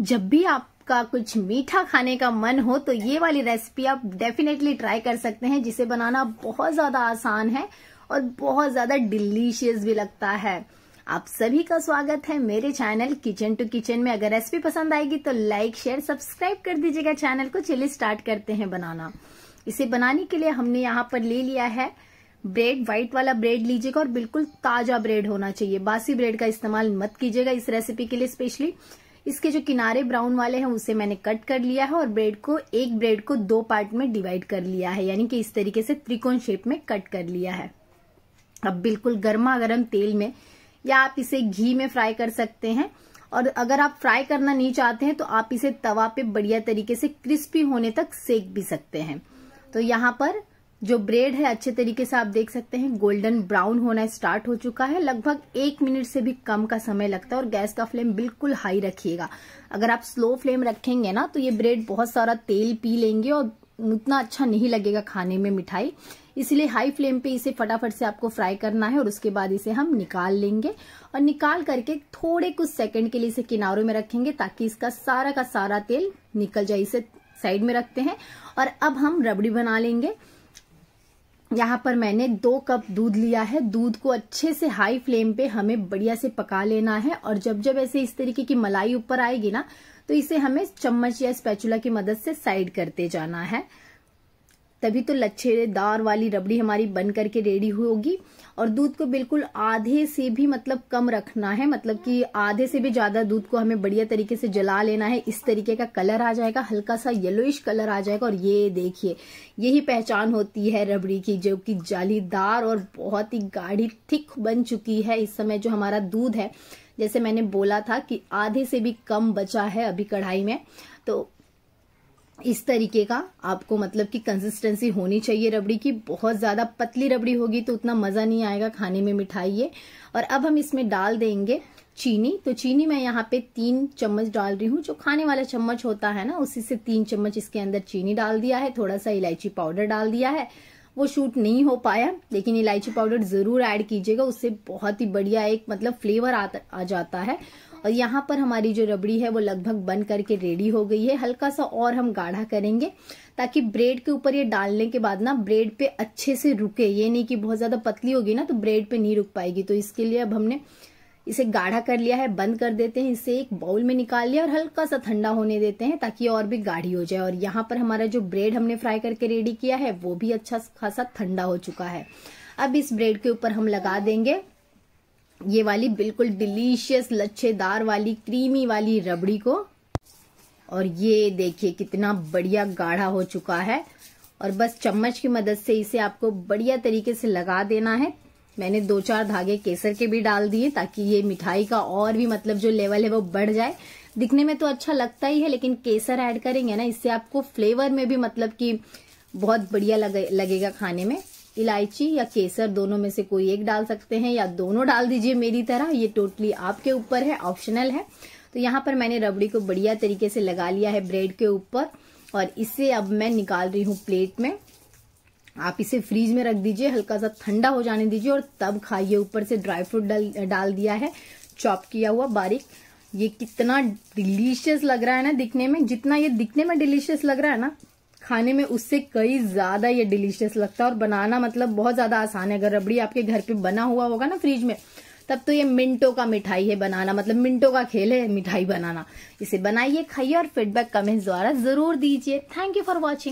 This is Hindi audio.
जब भी आपका कुछ मीठा खाने का मन हो तो ये वाली रेसिपी आप डेफिनेटली ट्राई कर सकते हैं जिसे बनाना बहुत ज्यादा आसान है और बहुत ज्यादा डिलीशियस भी लगता है आप सभी का स्वागत है मेरे चैनल किचन टू किचन में अगर रेसिपी पसंद आएगी तो लाइक शेयर सब्सक्राइब कर दीजिएगा चैनल को चलिए स्टार्ट करते हैं बनाना इसे बनाने के लिए हमने यहाँ पर ले लिया है ब्रेड व्हाइट वाला ब्रेड लीजिएगा और बिल्कुल ताजा ब्रेड होना चाहिए बासी ब्रेड का इस्तेमाल मत कीजिएगा इस रेसिपी के लिए स्पेशली इसके जो किनारे ब्राउन वाले हैं उसे मैंने कट कर लिया है और ब्रेड को एक ब्रेड को दो पार्ट में डिवाइड कर लिया है यानी कि इस तरीके से त्रिकोण शेप में कट कर लिया है अब बिल्कुल गर्मा गर्म तेल में या आप इसे घी में फ्राई कर सकते हैं और अगर आप फ्राई करना नहीं चाहते हैं तो आप इसे तवा पे बढ़िया तरीके से क्रिस्पी होने तक सेक भी सकते हैं तो यहाँ पर जो ब्रेड है अच्छे तरीके से आप देख सकते हैं गोल्डन ब्राउन होना स्टार्ट हो चुका है लगभग एक मिनट से भी कम का समय लगता है और गैस का फ्लेम बिल्कुल हाई रखिएगा अगर आप स्लो फ्लेम रखेंगे ना तो ये ब्रेड बहुत सारा तेल पी लेंगे और उतना अच्छा नहीं लगेगा खाने में मिठाई इसलिए हाई फ्लेम पे इसे फटाफट से आपको फ्राई करना है और उसके बाद इसे हम निकाल लेंगे और निकाल करके थोड़े कुछ सेकंड के लिए इसे किनारों में रखेंगे ताकि इसका सारा का सारा तेल निकल जाए इसे साइड में रखते हैं और अब हम रबड़ी बना लेंगे यहाँ पर मैंने दो कप दूध लिया है दूध को अच्छे से हाई फ्लेम पे हमें बढ़िया से पका लेना है और जब जब ऐसे इस तरीके की मलाई ऊपर आएगी ना तो इसे हमें चम्मच या स्पैचुला की मदद से साइड करते जाना है तभी तो लच्छेदार वाली रबड़ी हमारी बन करके रेडी होगी और दूध को बिल्कुल आधे से भी मतलब कम रखना है मतलब कि आधे से भी ज्यादा दूध को हमें बढ़िया तरीके से जला लेना है इस तरीके का कलर आ जाएगा हल्का सा येलोइश कलर आ जाएगा और ये देखिए यही पहचान होती है रबड़ी की जो कि जालीदार और बहुत ही गाढ़ी थिक बन चुकी है इस समय जो हमारा दूध है जैसे मैंने बोला था कि आधे से भी कम बचा है अभी कढ़ाई में तो इस तरीके का आपको मतलब कि कंसिस्टेंसी होनी चाहिए रबड़ी की बहुत ज़्यादा पतली रबड़ी होगी तो उतना मज़ा नहीं आएगा खाने में मिठाई ये और अब हम इसमें डाल देंगे चीनी तो चीनी मैं यहाँ पे तीन चम्मच डाल रही हूँ जो खाने वाला चम्मच होता है ना उसी से तीन चम्मच इसके अंदर चीनी डाल दिया है थोड़ा सा इलायची पाउडर डाल दिया है वो शूट नहीं हो पाया लेकिन इलायची पाउडर ज़रूर ऐड कीजिएगा उससे बहुत ही बढ़िया एक मतलब फ्लेवर आ, आ जाता है और यहाँ पर हमारी जो रबड़ी है वो लगभग बन करके रेडी हो गई है हल्का सा और हम गाढ़ा करेंगे ताकि ब्रेड के ऊपर ये डालने के बाद ना ब्रेड पे अच्छे से रुके ये नहीं कि बहुत ज्यादा पतली होगी ना तो ब्रेड पे नहीं रुक पाएगी तो इसके लिए अब हमने इसे गाढ़ा कर लिया है बंद कर देते हैं इसे एक बाउल में निकाल लिया और हल्का सा ठंडा होने देते हैं ताकि और भी गाढ़ी हो जाए और यहाँ पर हमारा जो ब्रेड हमने फ्राई करके रेडी किया है वो भी अच्छा खासा ठंडा हो चुका है अब इस ब्रेड के ऊपर हम लगा देंगे ये वाली बिल्कुल डिलीशियस लच्छेदार वाली क्रीमी वाली रबड़ी को और ये देखिए कितना बढ़िया गाढ़ा हो चुका है और बस चम्मच की मदद से इसे आपको बढ़िया तरीके से लगा देना है मैंने दो चार धागे केसर के भी डाल दिए ताकि ये मिठाई का और भी मतलब जो लेवल है वो बढ़ जाए दिखने में तो अच्छा लगता ही है लेकिन केसर ऐड करेंगे ना इससे आपको फ्लेवर में भी मतलब कि बहुत बढ़िया लगे, लगेगा खाने में इलायची या केसर दोनों में से कोई एक डाल सकते हैं या दोनों डाल दीजिए मेरी तरह ये टोटली आपके ऊपर है ऑप्शनल है तो यहाँ पर मैंने रबड़ी को बढ़िया तरीके से लगा लिया है ब्रेड के ऊपर और इसे अब मैं निकाल रही हूँ प्लेट में आप इसे फ्रीज में रख दीजिए हल्का सा ठंडा हो जाने दीजिए और तब खाइए ऊपर से ड्राई फ्रूट डाल डाल दिया है चॉप किया हुआ बारीक ये कितना डिलीशियस लग रहा है ना दिखने में जितना ये दिखने में डिलीशियस लग रहा है ना खाने में उससे कई ज़्यादा ये डिलीशियस लगता है और बनाना मतलब बहुत ज़्यादा आसान है अगर रबड़ी आपके घर पे बना हुआ होगा ना फ्रिज में तब तो ये मिनटों का मिठाई है बनाना मतलब मिंटो का खेल है मिठाई बनाना इसे बनाइए खाइए और फीडबैक कमेंट्स द्वारा जरूर दीजिए थैंक यू फॉर वॉचिंग